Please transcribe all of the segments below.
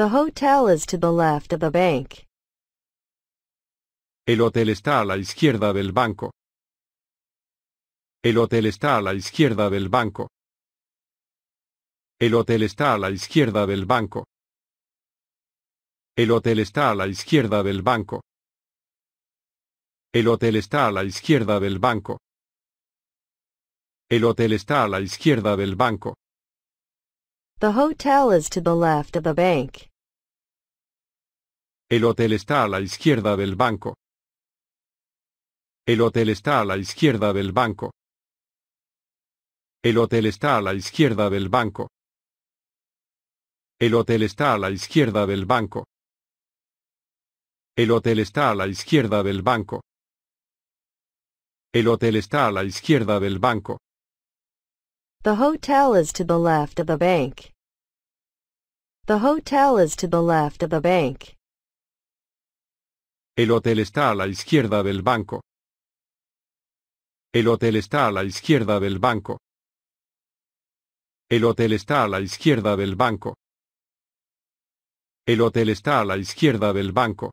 The hotel is to the left of the bank. El hotel está a la izquierda del banco. El hotel está a la izquierda del banco. El hotel está a la izquierda del banco. El hotel está a la izquierda del banco. El hotel está a la izquierda del banco. El hotel está a la izquierda del banco. The hotel is to the left of the bank. El hotel está a la izquierda del banco. El hotel está a la izquierda del banco. El hotel está a la izquierda del banco. El hotel está a la izquierda del banco. El hotel está a la izquierda del banco. El hotel está a la izquierda del banco. The hotel is to the left of the bank. The hotel is to the left of the bank. El hotel está a la izquierda del banco. El hotel está a la izquierda del banco. El hotel está a la izquierda del banco. El hotel está a la izquierda del banco.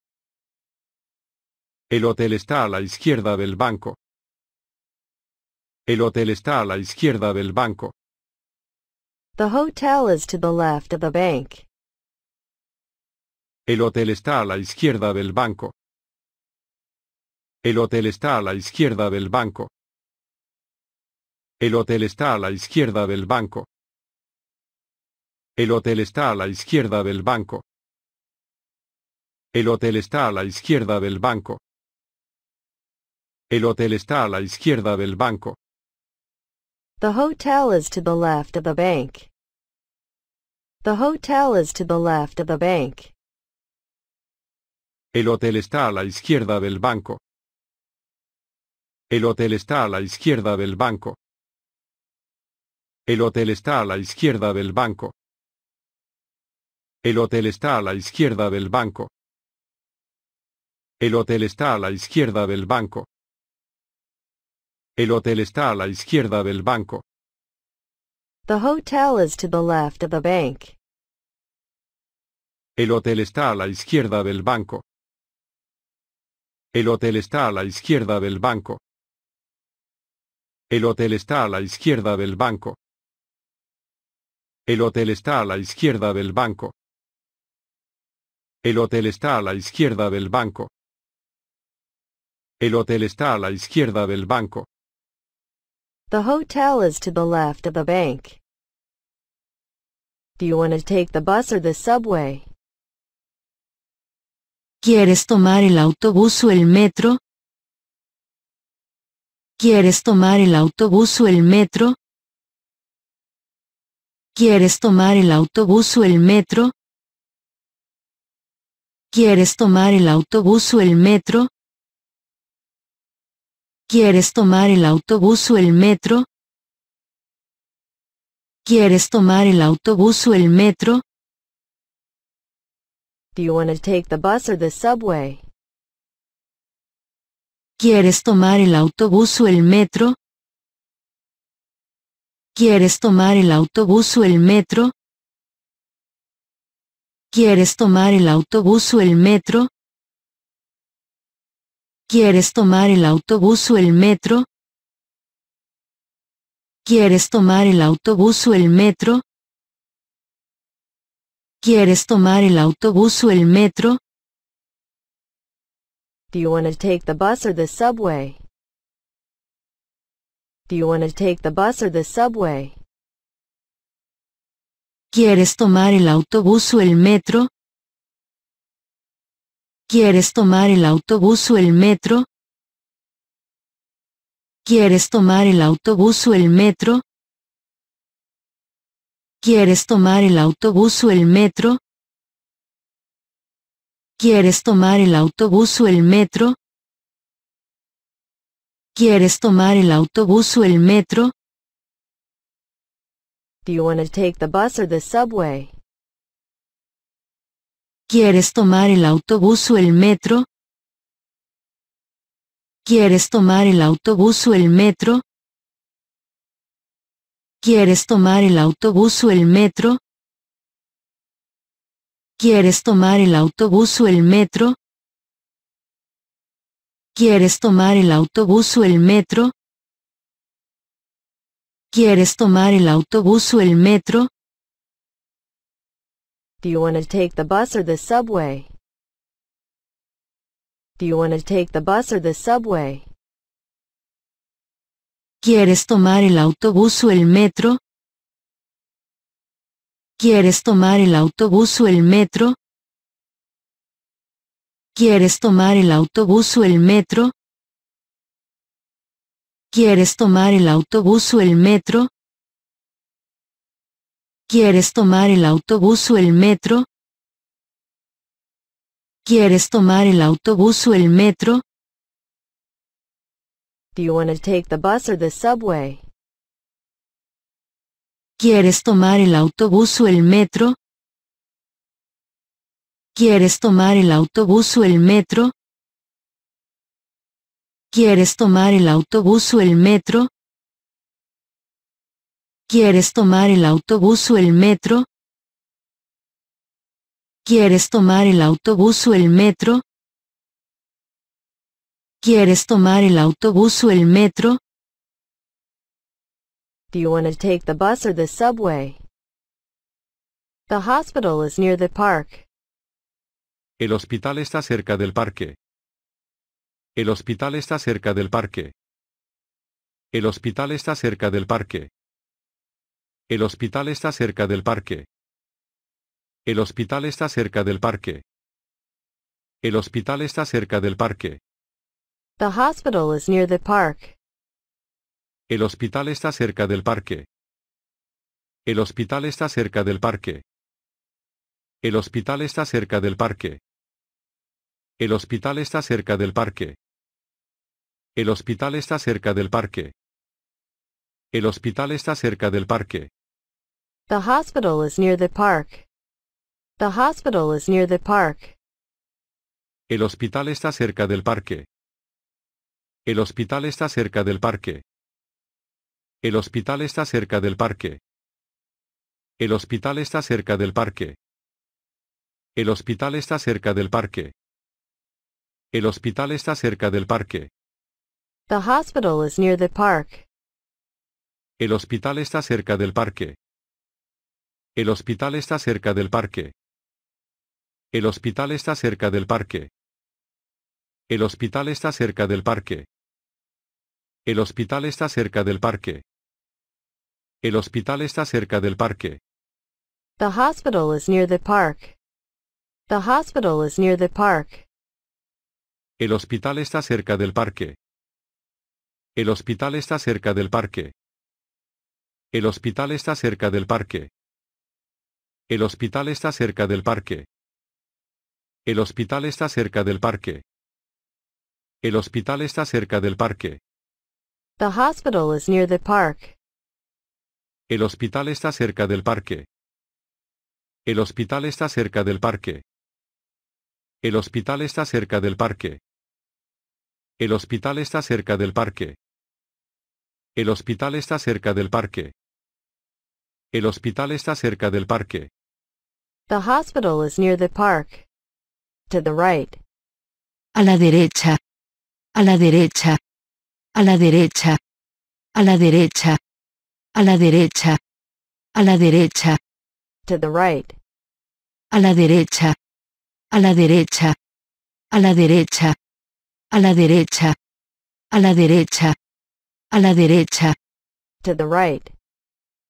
El hotel está a la izquierda del banco. El hotel está a la izquierda del banco. The hotel is to the left of the bank. El hotel está a la izquierda del banco. El hotel está a la izquierda del banco. El hotel está a la izquierda del banco. El hotel está a la izquierda del banco. El hotel está a la izquierda del banco. El hotel está a la izquierda del banco. The hotel is to the left of the bank. The hotel is to the left of the bank. El hotel está a la izquierda del banco. El hotel está a la izquierda del banco. El hotel está a la izquierda del banco. El hotel está a la izquierda del banco. El hotel está a la izquierda del banco. El hotel está a la izquierda del banco. The hotel is to the left of the bank. El hotel está a la izquierda del banco. El hotel está a la izquierda del banco. El hotel está a la izquierda del banco. El hotel está a la izquierda del banco. El hotel está a la izquierda del banco. El hotel está a la izquierda del banco. The hotel is to the left of the bank. Do you want to take the bus or the subway? ¿Quieres tomar el autobús o el metro? ¿Quieres tomar el autobús o el metro? ¿Quieres tomar el autobús o el metro? ¿Quieres tomar el autobús o el metro? ¿Quieres tomar el autobús o el metro? ¿Quieres tomar el autobús o el metro? Do you want to take the bus or the subway? ¿Quieres tomar el autobús o el metro? ¿Quieres tomar el autobús o el metro? ¿Quieres tomar el autobús o el metro? ¿Quieres tomar el autobús o el metro? ¿Quieres tomar el autobús o el metro? ¿Quieres tomar el autobús o el metro? Do you want to take the bus or the subway? ¿Quieres tomar el autobús o el metro? ¿Quieres tomar el autobús o el metro? ¿Quieres tomar el autobús o el metro? ¿Quieres tomar el autobús o el metro? ¿Quieres tomar el autobús o el metro? ¿Quieres tomar el autobús o el metro? Do ¿Quieres tomar el autobús o el metro? ¿Quieres tomar el autobús o el metro? ¿Quieres tomar el autobús o el metro? ¿Quieres tomar el autobús o el metro? ¿Quieres tomar el autobús o el metro? ¿Quieres tomar el autobús o el metro? Do you want to take the bus or the subway? Do you want to take the bus or the subway? ¿Quieres tomar el autobús o el metro? ¿Quieres tomar el autobús o el metro? ¿Quieres tomar el autobús o el metro? ¿Quieres tomar el autobús o el metro? ¿Quieres tomar el autobús o el metro? ¿Quieres tomar el autobús o el metro? Do you want to take the bus or the subway? ¿Quieres tomar el autobús o el metro? ¿Quieres tomar el autobús o el metro? ¿Quieres tomar el autobús o el metro? ¿Quieres tomar el autobús o el metro? ¿Quieres tomar el autobús o el metro? ¿Quieres tomar el autobús o el metro? Do you want to take the bus or the subway? The hospital is near the park. El hospital está cerca del parque. El hospital está cerca del parque. El hospital está cerca del parque. El hospital está cerca del parque. El hospital está cerca del parque. El hospital está cerca del parque. The hospital is near the park. El hospital está cerca del parque. El hospital está cerca del parque. El hospital está cerca del parque. El hospital está cerca del parque. El hospital está cerca del parque. El hospital está cerca del parque. The hospital is near the park. The hospital is near the park. El hospital está cerca del parque. El hospital está cerca del parque. El hospital está cerca del parque. El hospital está cerca del parque. El hospital está cerca del parque. El hospital está cerca del parque. The hospital is near the park. El hospital está cerca del parque. El hospital está cerca del parque. El hospital está cerca del parque. El hospital está cerca del parque. El hospital está cerca del parque. El hospital está cerca del parque. The hospital is near the park. The hospital is near the park. El hospital está cerca del parque. El hospital está cerca del parque. El hospital está cerca del parque. El hospital está cerca del parque. El hospital está cerca del parque. El hospital está cerca del parque. The hospital is near the park. El hospital está cerca del parque. El hospital está cerca del parque. El hospital está cerca del parque. El hospital está cerca del parque. El hospital está cerca del parque. El hospital está cerca del parque. The hospital is near the park. To the right. A la derecha. A la derecha a la derecha, a la derecha, a la derecha, a la derecha, to the right, a la derecha, a la derecha, a la derecha, a la derecha, a la derecha, a la derecha, to the right,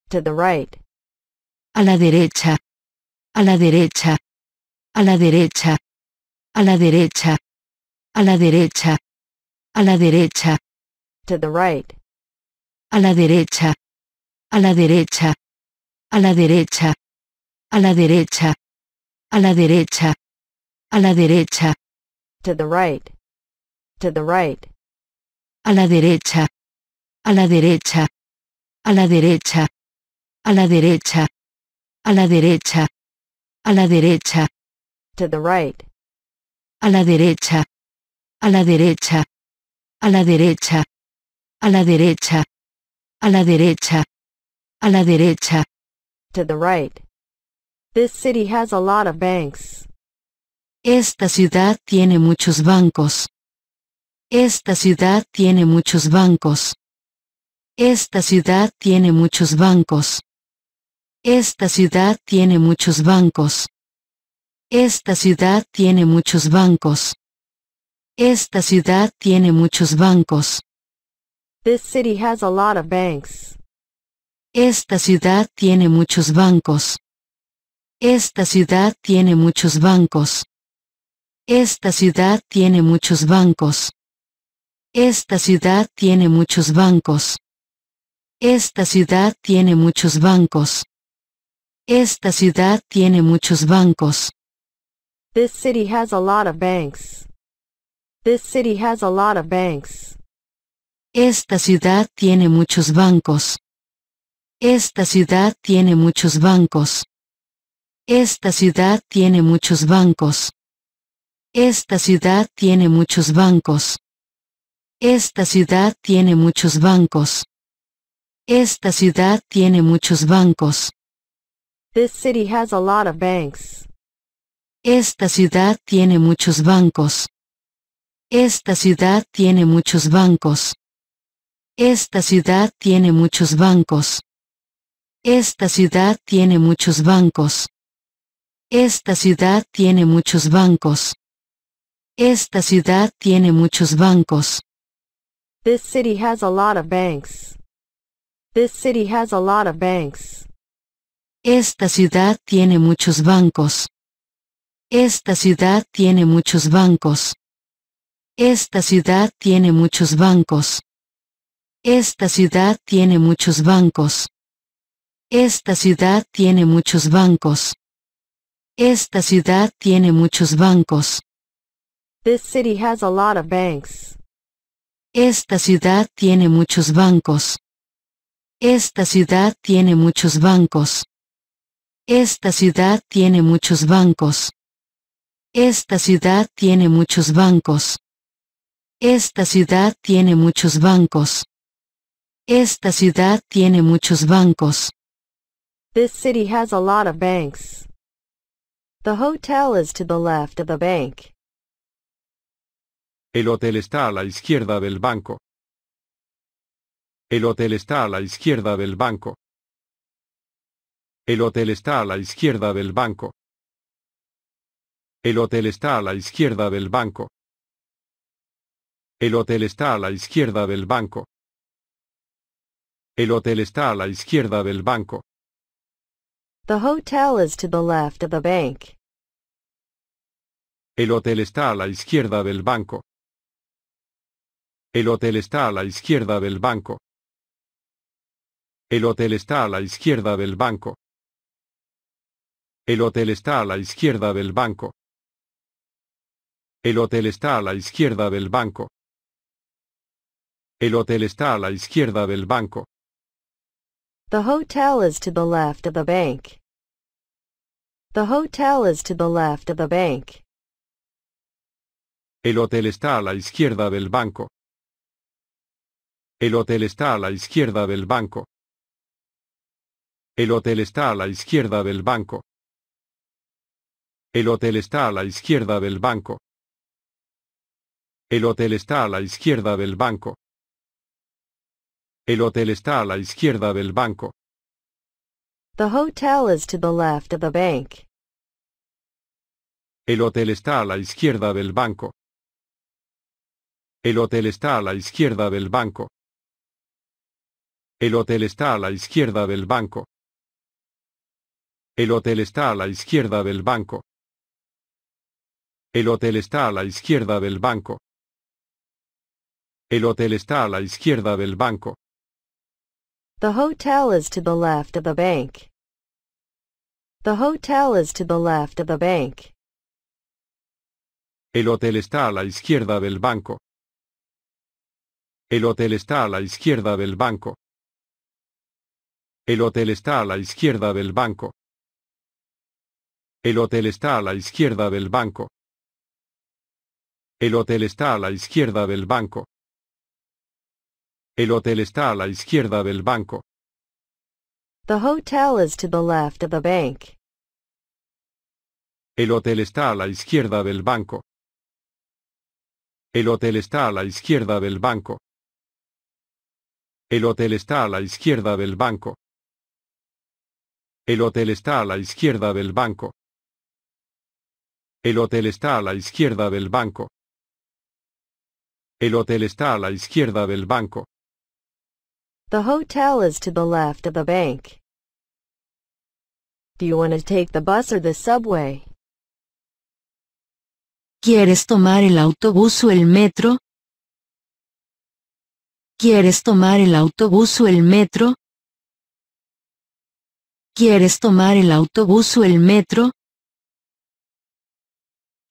to the right, a la derecha, a la derecha, a la derecha, a la derecha, a la derecha, a la derecha to the right. A la derecha. A la derecha. A la derecha. A la derecha. A la derecha. A la derecha. To the right. To the right. A la derecha. A la derecha. A la derecha. A la derecha. A la derecha. A la derecha. To the right. A la derecha. A la derecha. A la derecha. A la derecha. A la derecha. A la derecha. To the right. This city has a lot of banks. Esta ciudad tiene muchos bancos. Esta ciudad tiene muchos bancos. Esta ciudad tiene muchos bancos. Esta ciudad tiene muchos bancos. Esta ciudad tiene muchos bancos. Esta ciudad tiene muchos bancos. This city has a lot of banks. Esta ciudad tiene muchos bancos. Esta ciudad tiene muchos bancos. Esta ciudad tiene muchos bancos. Esta ciudad tiene muchos bancos. Esta ciudad tiene muchos bancos. Esta ciudad tiene muchos bancos. This city has a lot of banks. city has a lot of banks. Esta ciudad tiene muchos bancos. Esta ciudad tiene muchos bancos. Esta ciudad tiene muchos bancos. Esta ciudad tiene muchos bancos. Esta ciudad tiene muchos bancos. Esta ciudad tiene muchos bancos. This city has a lot of banks. Esta ciudad tiene muchos bancos. Esta ciudad tiene muchos bancos. Esta ciudad tiene muchos bancos. Esta ciudad tiene muchos bancos. Esta ciudad tiene muchos bancos. Esta ciudad tiene muchos bancos. This city has a lot of banks. This city has a lot of banks. Esta ciudad tiene muchos bancos. Esta ciudad tiene muchos bancos. Esta ciudad tiene muchos bancos. Esta ciudad tiene muchos bancos. Esta ciudad tiene muchos bancos. Esta ciudad tiene muchos bancos. This city has a lot of banks. Esta ciudad tiene muchos bancos. Esta ciudad tiene muchos bancos. Esta ciudad tiene muchos bancos. Esta ciudad tiene muchos bancos. Esta ciudad tiene muchos bancos. Esta ciudad tiene muchos bancos. This city has a lot of banks. The hotel is to the left of the bank. El hotel está a la izquierda del banco. El hotel está a la izquierda del banco. El hotel está a la izquierda del banco. El hotel está a la izquierda del banco. El hotel está a la izquierda del banco. El hotel está a la izquierda del banco. El hotel está a la izquierda del banco. El hotel está a la izquierda del banco. El hotel está a la izquierda del banco. El hotel está a la izquierda del banco. El hotel está a la izquierda del banco. El hotel está a la izquierda del banco. The hotel is to the left of the bank. The hotel is to the left of the bank. El hotel está a la izquierda del banco. El hotel está a la izquierda del banco. El hotel está a la izquierda del banco. El hotel está a la izquierda del banco. El hotel está a la izquierda del banco. El hotel está a la izquierda del banco. El hotel está a la izquierda del banco. El hotel está a la izquierda del banco. El hotel está a la izquierda del banco. El hotel está a la izquierda del banco. El hotel está a la izquierda del banco. El hotel está a la izquierda del banco. The hotel is to the left of the bank. The hotel is to the left of the bank. El hotel está a la izquierda del banco. El hotel está a la izquierda del banco. El hotel está a la izquierda del banco. El hotel está a la izquierda del banco. El hotel está a la izquierda del banco. El hotel está a la izquierda del banco. El hotel está a la izquierda del banco. El hotel está a la izquierda del banco. El hotel está a la izquierda del banco. El hotel está a la izquierda del banco. El hotel está a la izquierda del banco. El hotel está a la izquierda del banco. The hotel is to the left of the bank. Do you want to take the bus or the subway? ¿Quieres tomar el autobús o el metro? ¿Quieres tomar el autobús o el metro? ¿Quieres tomar el autobús o el metro?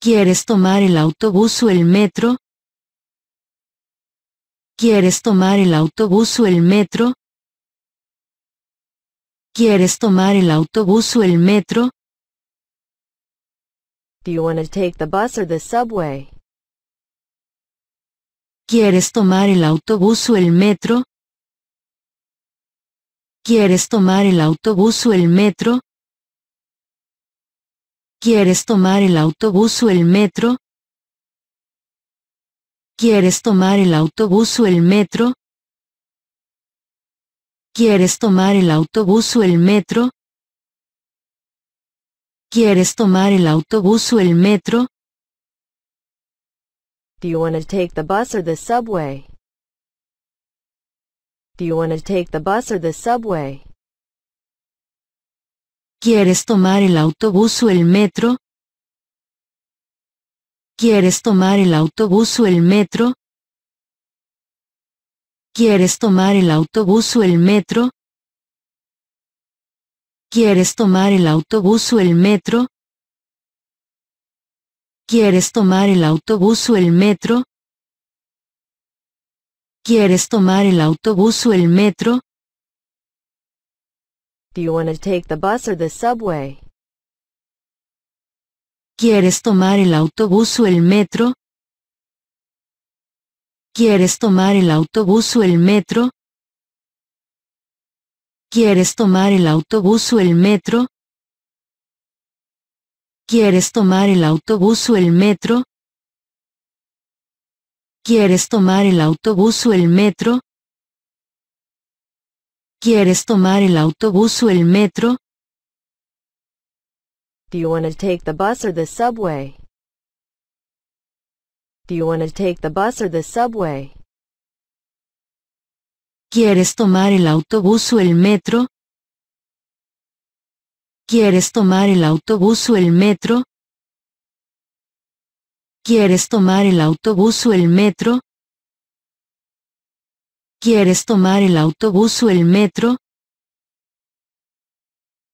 ¿Quieres tomar el autobús o el metro? ¿Quieres tomar el autobús o el metro? ¿Quieres tomar el autobús o el metro? Do you want to take the bus or the subway? ¿Quieres tomar el autobús o el metro? ¿Quieres tomar el autobús o el metro? ¿Quieres tomar el autobús o el metro? ¿Quieres tomar el autobús o el metro? ¿Quieres tomar el autobús o el metro? ¿Quieres tomar el autobús o el metro? Do you want to take the bus or the subway? Do you want to take the bus or the subway? ¿Quieres tomar el autobús o el metro? ¿Quieres tomar el autobús o el metro? ¿Quieres tomar el autobús o el metro? ¿Quieres tomar el autobús o el metro? ¿Quieres tomar el autobús o el metro? ¿Quieres tomar el autobús o el metro? Do you want to take the bus or the subway? ¿Quieres tomar el autobús o el metro? ¿Quieres tomar el autobús o el metro? ¿Quieres tomar el autobús o el metro? ¿Quieres tomar el autobús o el metro? ¿Quieres tomar el autobús o el metro? ¿Quieres tomar el autobús o el metro? Do you want to take the bus or the subway? subway? ¿Quieres tomar el autobús o el metro? ¿Quieres tomar el autobús o el metro? ¿Quieres tomar el autobús o el metro? ¿Quieres tomar el autobús o el metro?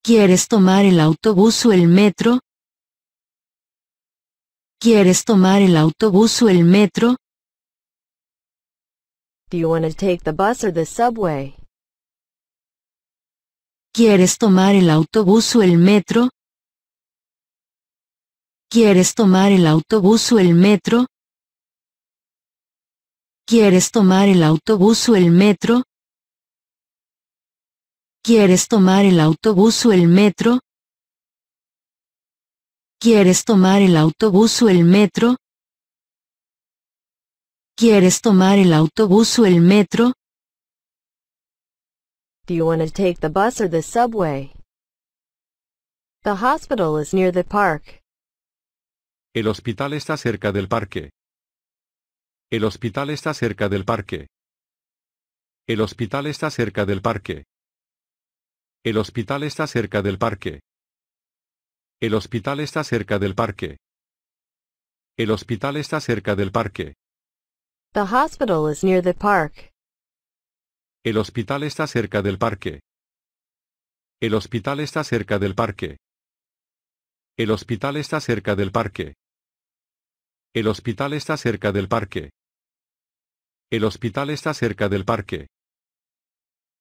¿Quieres tomar el autobús o el metro? ¿Quieres tomar el autobús o el metro? Do you want to take the bus or the subway? ¿Quieres tomar el autobús o el metro? ¿Quieres tomar el autobús o el metro? ¿Quieres tomar el autobús o el metro? ¿Quieres tomar el autobús o el metro? ¿Quieres tomar el autobús o el metro? ¿Quieres tomar el autobús o el metro? Do you want to take the bus or the subway? The hospital is near the park. El hospital está cerca del parque. El hospital está cerca del parque. El hospital está cerca del parque. El hospital está cerca del parque. El hospital está cerca del parque. El hospital está cerca del parque. The hospital is near the park. El hospital está cerca del parque. El hospital está cerca del parque. El hospital está cerca del parque. El hospital está cerca del parque. El hospital está cerca del parque.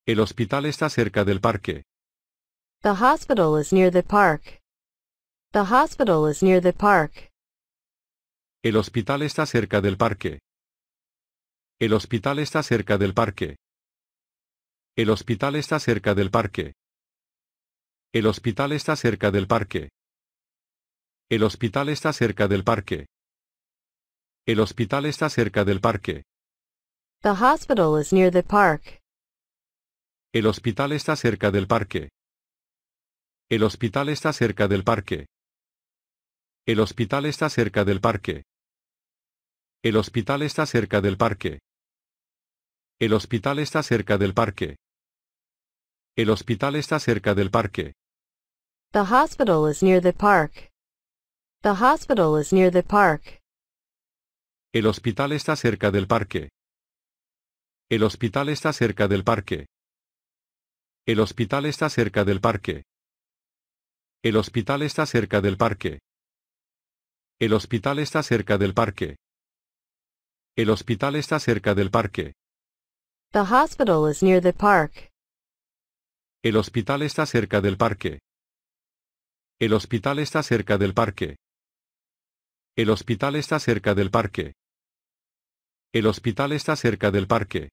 El hospital está cerca del parque. The hospital is near the park. The hospital is near the park. El hospital está cerca del parque. El hospital está cerca del parque. El hospital está cerca del parque. El hospital está cerca del parque. El hospital está cerca del parque. El hospital está cerca del parque. The hospital is near the park. El hospital está cerca del parque. El hospital está cerca del parque. El hospital está cerca del parque. El hospital está cerca del parque. El hospital está cerca del parque. El hospital está cerca del parque. The hospital is near the park. The hospital is near the park. El hospital está cerca del parque. El hospital está cerca del parque. El hospital está cerca del parque. El hospital está cerca del parque. El hospital está cerca del parque. El hospital está cerca del parque. The hospital is near the park. El hospital está cerca del parque. El hospital está cerca del parque. El hospital está cerca del parque. El hospital está cerca del parque.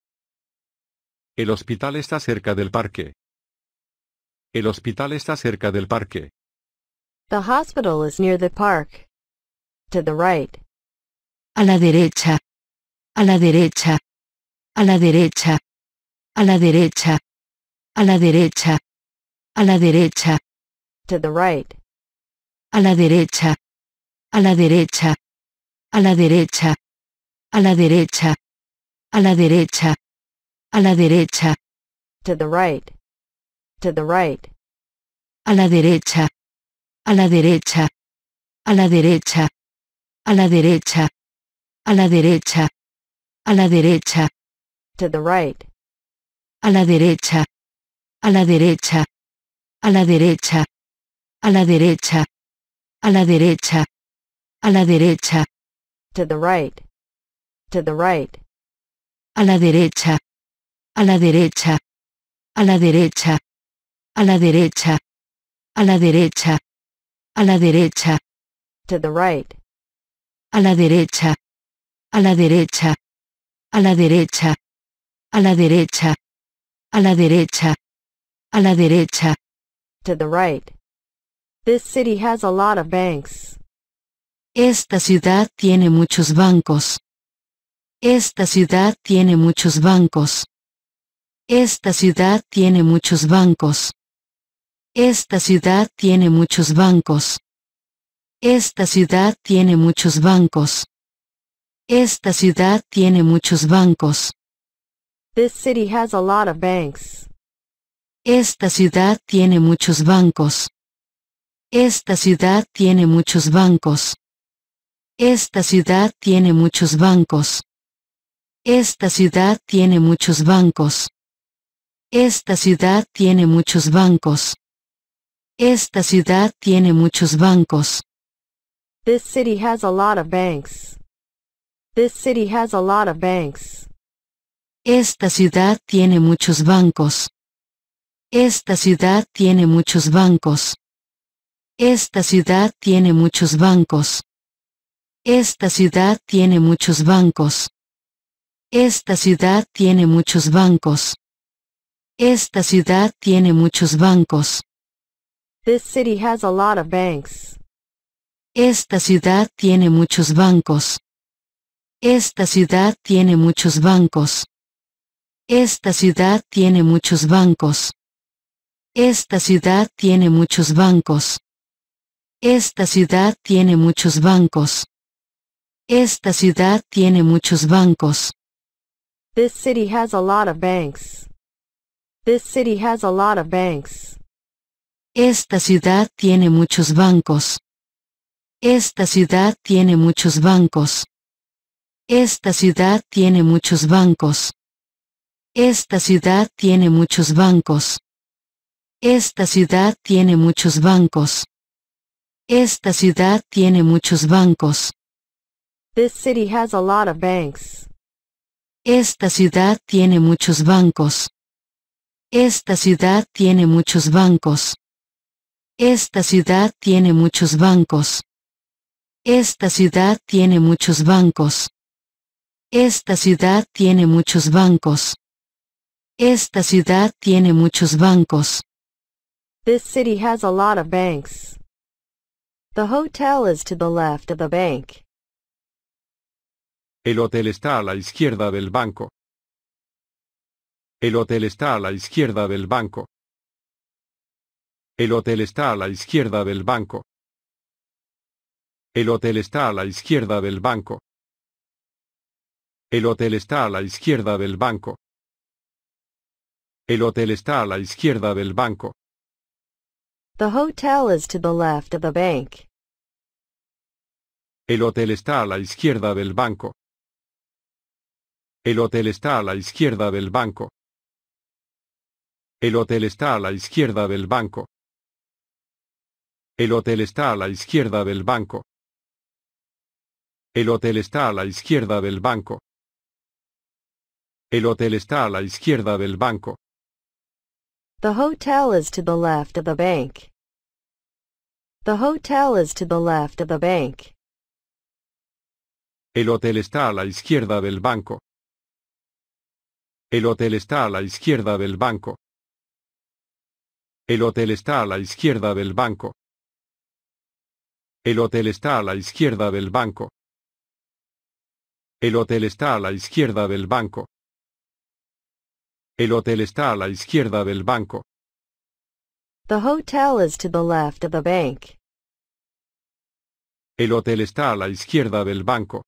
El hospital está cerca del parque. El hospital está cerca del parque. The hospital is near the park. To the right. A la derecha. A la derecha. A la derecha. A la derecha. A la derecha. A la derecha. To the right. A la derecha. A la derecha. A la derecha. A la derecha. A la derecha. A la derecha. To the right. To the right. A la derecha. a la derecha, a la derecha, a la derecha, a la derecha, a la derecha, to the right, a la derecha, a la derecha, a la derecha, a la derecha, a la derecha, a la derecha, to the right, to the right, a la derecha, a la derecha, a la derecha, a la derecha, a la derecha a la derecha. To the right. A la derecha. A la derecha. A la derecha. A la derecha. A la derecha. A la derecha. To the right. This city has a lot of banks. Esta ciudad tiene muchos bancos. Esta ciudad tiene muchos bancos. Esta ciudad tiene muchos bancos. Esta ciudad tiene muchos bancos. Esta ciudad tiene muchos bancos. Esta ciudad tiene muchos bancos. This city has a lot of banks. Esta ciudad tiene muchos bancos. Esta ciudad tiene muchos bancos. Esta ciudad tiene muchos bancos. Esta ciudad tiene muchos bancos. Esta ciudad tiene muchos bancos. Esta ciudad tiene muchos bancos. This city has a lot of banks. city has a lot banks. Esta ciudad tiene muchos bancos. Esta ciudad tiene muchos bancos. Esta ciudad tiene muchos bancos. Esta ciudad tiene muchos bancos. Esta ciudad tiene muchos bancos. Esta ciudad tiene muchos bancos. This city has a lot of banks. Esta ciudad tiene muchos bancos. Esta ciudad tiene muchos bancos. Esta ciudad tiene muchos bancos. Esta ciudad tiene muchos bancos. Esta ciudad tiene muchos bancos. Esta ciudad tiene muchos bancos. This city has a lot of banks. This city has a lot of banks. Esta ciudad tiene muchos bancos. Esta ciudad tiene muchos bancos. Esta ciudad tiene muchos bancos. Esta ciudad tiene muchos bancos. Esta ciudad tiene muchos bancos. Esta ciudad tiene muchos bancos. This city has a lot of banks. Esta ciudad tiene muchos bancos. Esta ciudad tiene muchos bancos. Esta ciudad tiene muchos bancos. Esta ciudad tiene muchos bancos. Esta ciudad tiene muchos bancos. Esta ciudad tiene muchos bancos. This city has a lot of banks. The hotel is to the left of the bank. El hotel está a la izquierda del banco. El hotel está a la izquierda del banco. El hotel está a la izquierda del banco. El hotel está a la izquierda del banco. El hotel está a la izquierda del banco. El hotel está a la izquierda del banco. The hotel is to the left of the bank. El hotel está a la izquierda del banco. El hotel está a la izquierda del banco. El hotel está a la izquierda del banco. El hotel está a la izquierda del banco. El hotel está a la izquierda del banco. El hotel está a la izquierda del banco. The hotel is to the left of the bank. The hotel is to the left of the bank. El hotel está a la izquierda del banco. El hotel está a la izquierda del banco. El hotel está a la izquierda del banco. El hotel está a la izquierda del banco. El hotel está a la izquierda del banco. El hotel está a la izquierda del banco. The hotel is to the left of the bank. El hotel está a la izquierda del banco.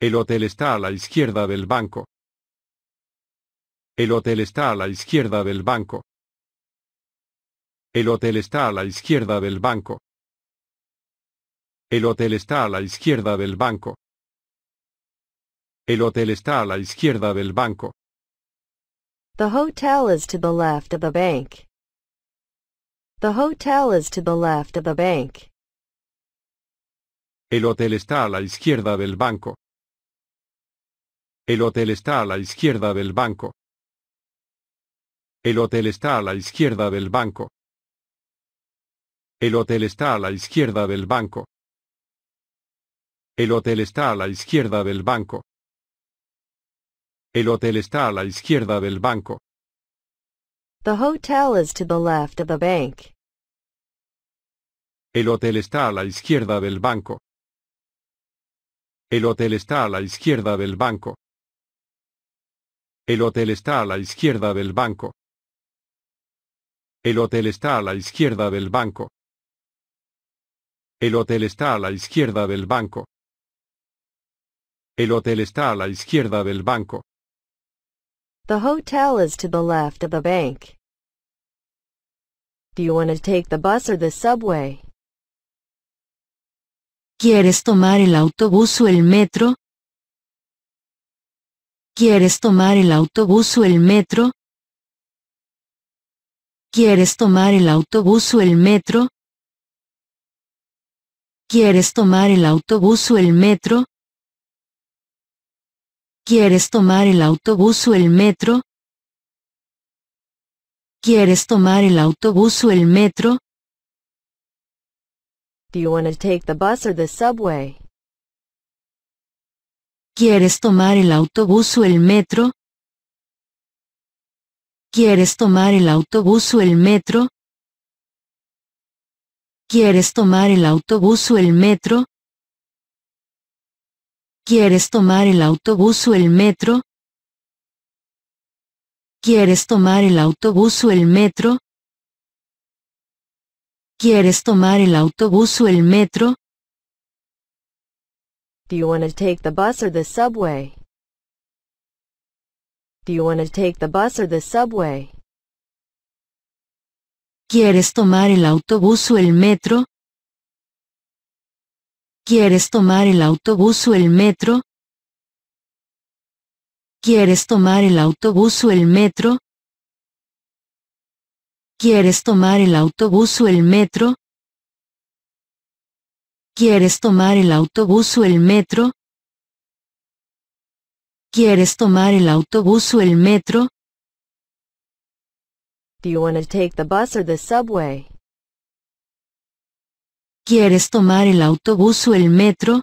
El hotel está a la izquierda del banco. El hotel está a la izquierda del banco. El hotel está a la izquierda del banco. El hotel está a la izquierda del banco. El hotel está a la izquierda del banco. The hotel is to the left of the bank. The hotel is to the left of the bank. El hotel está a la izquierda del banco. El hotel está a la izquierda del banco. El hotel está a la izquierda del banco. El hotel está a la izquierda del banco. El hotel está a la izquierda del banco. El hotel está a la izquierda del banco. The hotel is to the left of the bank. El hotel está a la izquierda del banco. El hotel está a la izquierda del banco. El hotel está a la izquierda del banco. El hotel está a la izquierda del banco. El hotel está a la izquierda del banco. El hotel está a la izquierda del banco. The hotel is to the left of the bank. Do you want to take the bus or the subway? ¿Quieres tomar el autobús o el metro? ¿Quieres tomar el autobús o el metro? ¿Quieres tomar el autobús o el metro? ¿Quieres tomar el autobús o el metro? ¿Quieres tomar el autobús o el metro? ¿Quieres tomar el autobús o el metro? Do you want to take the bus or the subway? ¿Quieres tomar el autobús o el metro? ¿Quieres tomar el autobús o el metro? ¿Quieres tomar el autobús o el metro? ¿Quieres tomar el autobús o el metro? ¿Quieres tomar el autobús o el metro? ¿Quieres tomar el autobús o el metro? Do you want to take the bus or the subway? Do you want to take the bus or the subway? ¿Quieres tomar el autobús o el metro? ¿Quieres tomar el autobús o el metro? ¿Quieres tomar el autobús o el metro? ¿Quieres tomar el autobús o el metro? ¿Quieres tomar el autobús o el metro? ¿Quieres tomar el autobús o el metro? Do you want to take the bus or the subway? ¿Quieres tomar el autobús o el metro?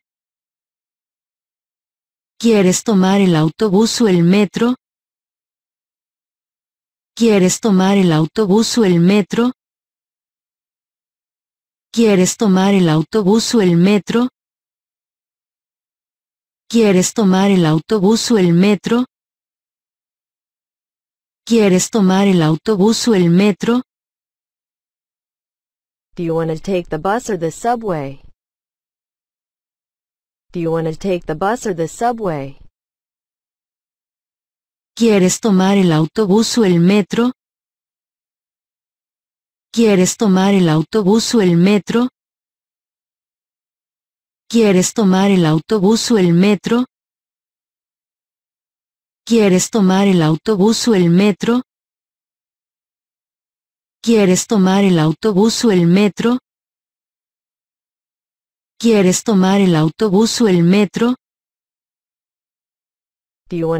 ¿Quieres tomar el autobús o el metro? ¿Quieres tomar el autobús o el metro? ¿Quieres tomar el autobús o el metro? ¿Quieres tomar el autobús o el metro? ¿Quieres tomar el autobús o el metro? Do you want to take the bus or the subway? ¿Quieres tomar el autobús o el metro? ¿Quieres tomar el autobús o el metro? ¿Quieres tomar el autobús o el metro? ¿Quieres tomar el autobús o el metro? ¿Quieres tomar el autobús o el metro? ¿Quieres tomar el autobús o el metro? Do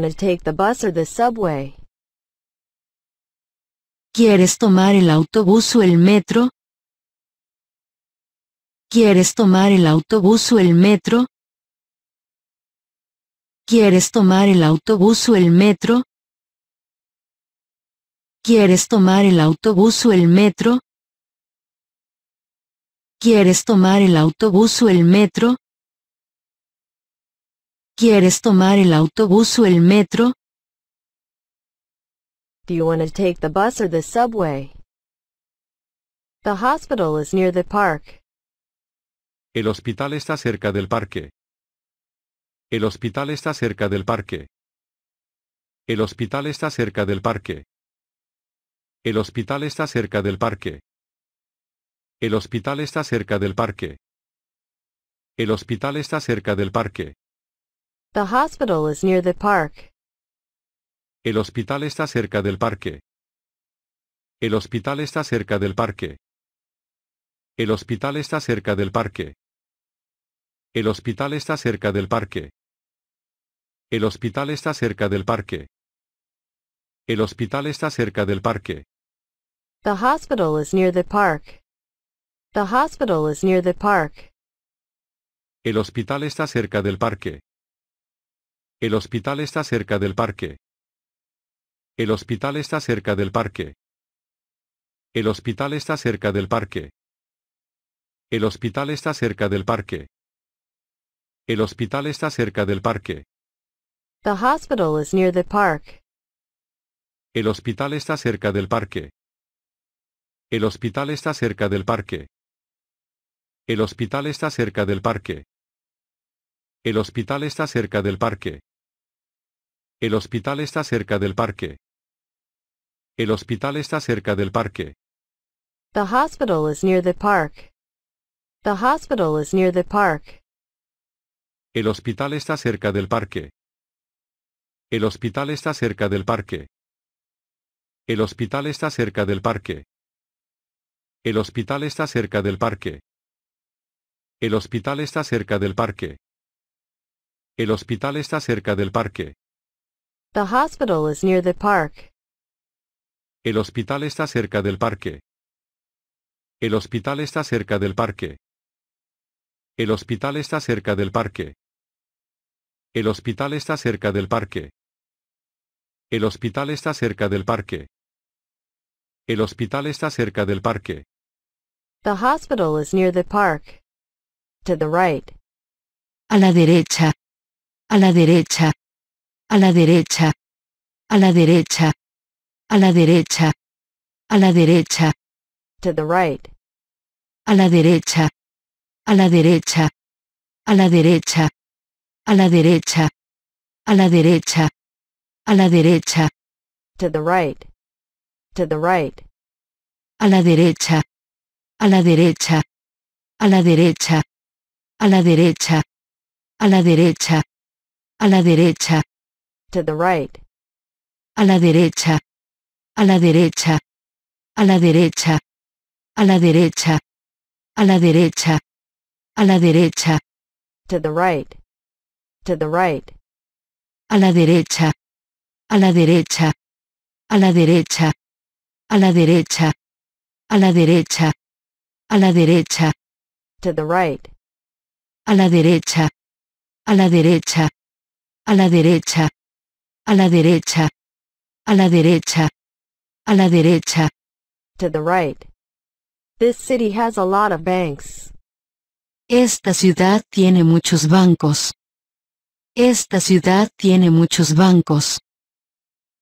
¿Quieres tomar el autobús o el metro? ¿Quieres tomar el autobús o el metro? ¿Quieres tomar el autobús o el metro? ¿Quieres tomar el autobús o el metro? ¿Quieres tomar el autobús o el metro? ¿Quieres tomar el autobús o el metro? Do you want to take the bus or the subway? The hospital is near the park. El hospital está cerca del parque. El hospital está cerca del parque. El hospital está cerca del parque. El hospital está cerca del parque. El hospital está cerca del parque. El hospital está cerca del parque. The hospital is near the park. El hospital está cerca del parque. El hospital está cerca del parque. El hospital está cerca del parque. El hospital está cerca del parque. El hospital está cerca del parque. El hospital está cerca del parque. The hospital is near the park. The hospital is near the park. El hospital está cerca del parque. El hospital está cerca del parque. El hospital está cerca del parque. El hospital está cerca del parque. El hospital está cerca del parque. El hospital está cerca del parque. The hospital is near the park. El hospital está cerca del parque. El hospital está cerca del parque. El hospital está cerca del parque. El hospital está cerca del parque. El hospital está cerca del parque. El hospital está cerca del parque. The hospital is near the park. The hospital is near the park. El hospital está cerca del parque. El hospital está cerca del parque. El hospital está cerca del parque. El hospital está cerca del parque. El hospital está cerca del parque. El hospital está cerca del parque. The hospital is near the park. El hospital está cerca del parque. El hospital está cerca del parque. El hospital está cerca del parque. El hospital está cerca del parque. El hospital está cerca del parque. El hospital está cerca del parque. The hospital is near the park. To the right. A la derecha. A la derecha. A la derecha. A la derecha. A la derecha. A la derecha. To the right. A la derecha. A la derecha. A la derecha. A la derecha. A la derecha. A la derecha. To the right. To the right. A la derecha. a la derecha, a la derecha, a la derecha, a la derecha, a la derecha, to the right, a la derecha, a la derecha, a la derecha, a la derecha, a la derecha, a la derecha, to the right, to the right, a la derecha, a la derecha, a la derecha, a la derecha, a la derecha a la derecha. To the right. A la derecha. A la derecha. A la derecha. A la derecha. A la derecha. A la derecha. To the right. This city has a lot of banks. Esta ciudad tiene muchos bancos. Esta ciudad tiene muchos bancos.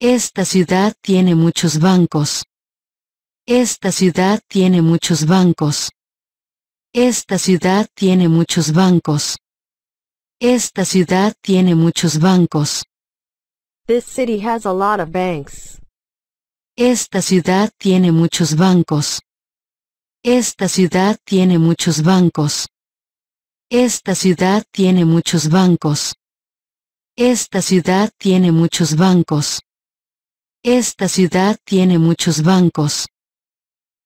Esta ciudad tiene muchos bancos. Esta ciudad tiene muchos bancos. Esta ciudad tiene muchos bancos. Esta ciudad tiene muchos bancos. This city has a lot of banks. Esta ciudad tiene muchos bancos. Esta ciudad tiene muchos bancos. Esta ciudad tiene muchos bancos. Esta ciudad tiene muchos bancos. Esta ciudad tiene muchos bancos.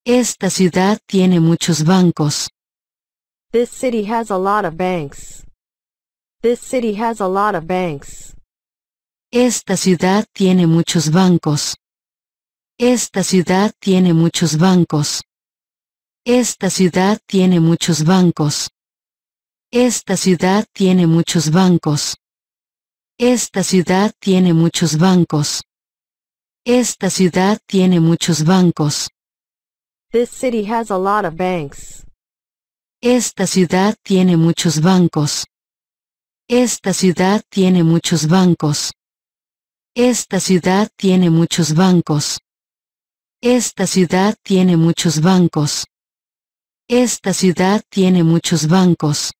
Esta ciudad tiene muchos bancos. This city has a lot of banks. city has a lot banks. Esta ciudad tiene muchos bancos. Esta ciudad tiene muchos bancos. Esta ciudad tiene muchos bancos. Esta ciudad tiene muchos bancos. Esta ciudad tiene muchos bancos. Esta ciudad tiene muchos bancos. This city has a lot of banks. Esta ciudad tiene muchos bancos. Esta ciudad tiene muchos bancos. Esta ciudad tiene muchos bancos. Esta ciudad tiene muchos bancos. Esta ciudad tiene muchos bancos.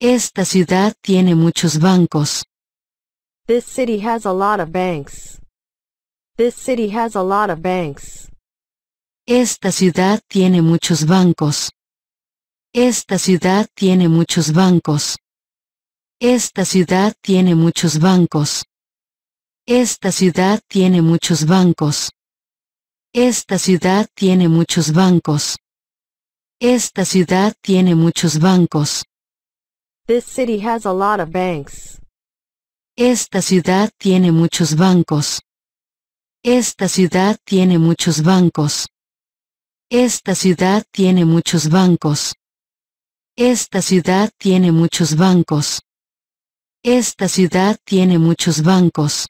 Esta ciudad tiene muchos bancos. This city has a lot of banks. This city has a lot of banks. Esta ciudad tiene muchos bancos. Esta ciudad tiene muchos bancos. Esta ciudad tiene muchos bancos. Esta ciudad tiene muchos bancos. Esta ciudad tiene muchos bancos. Esta ciudad tiene muchos bancos. This city has a lot of banks. Esta ciudad tiene muchos bancos. Esta ciudad tiene muchos bancos. Esta ciudad tiene muchos bancos. Esta ciudad tiene muchos bancos. Esta ciudad tiene muchos bancos.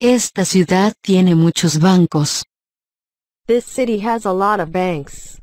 Esta ciudad tiene muchos bancos. This city has a lot of banks.